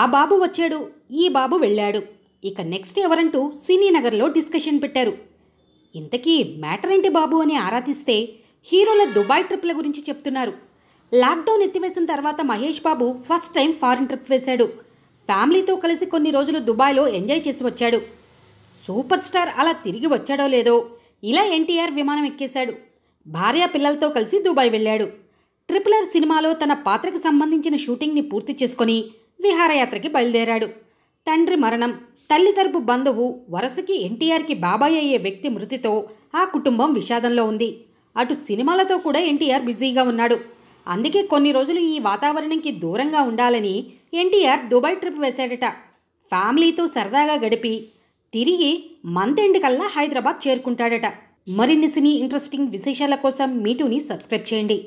ఆ బాబు వచ్చాడు ఈ బాబు వెళ్ళాడు ఇక నెక్స్ట్ ఎవరంటూ సినీ నగర్లో డిస్కషన్ పెట్టారు ఇంతకీ మ్యాటర్ ఏంటి బాబు అని ఆరాధిస్తే హీరోల దుబాయ్ ట్రిప్ల గురించి చెప్తున్నారు లాక్డౌన్ ఎత్తివేసిన తర్వాత Mahesh Babu first time foreign trip వేశాడు ఫ్యామిలీతో కలిసి కొన్ని రోజులు దుబాయ్లో ఎంజాయ్ చేసి వచ్చాడు సూపర్ స్టార్ అలా తిరిగి వచ్చాడో లేదో ఇలా ఎన్టీఆర్ విమానం ఎక్కేశాడు భార్య పిల్లలతో కలిసి దుబాయ్ వెళ్ళాడు ట్రిపులర్ సినిమాలో తన పాత్రకు సంబంధించిన షూటింగ్ని పూర్తి చేసుకొని విహారయాత్రకి బయలుదేరాడు తండ్రి మరణం తల్లి బంధువు వరసకి ఎన్టీఆర్కి బాబాయ్ అయ్యే వ్యక్తి మృతితో ఆ కుటుంబం విషాదంలో ఉంది అటు సినిమాలతో కూడా ఎన్టీఆర్ బిజీగా ఉన్నాడు అందుకే కొన్ని రోజులు ఈ వాతావరణంకి దూరంగా ఉండాలని ఎన్టీఆర్ దుబాయ్ ట్రిప్ వేశాడట ఫ్యామిలీతో సరదాగా గడిపి తిరిగి మంత్ ఎండ్ కల్లా హైదరాబాద్ చేరుకుంటాడట మరిన్ని సినీ ఇంట్రెస్టింగ్ విశేషాల కోసం మీటూని సబ్స్క్రైబ్ చేయండి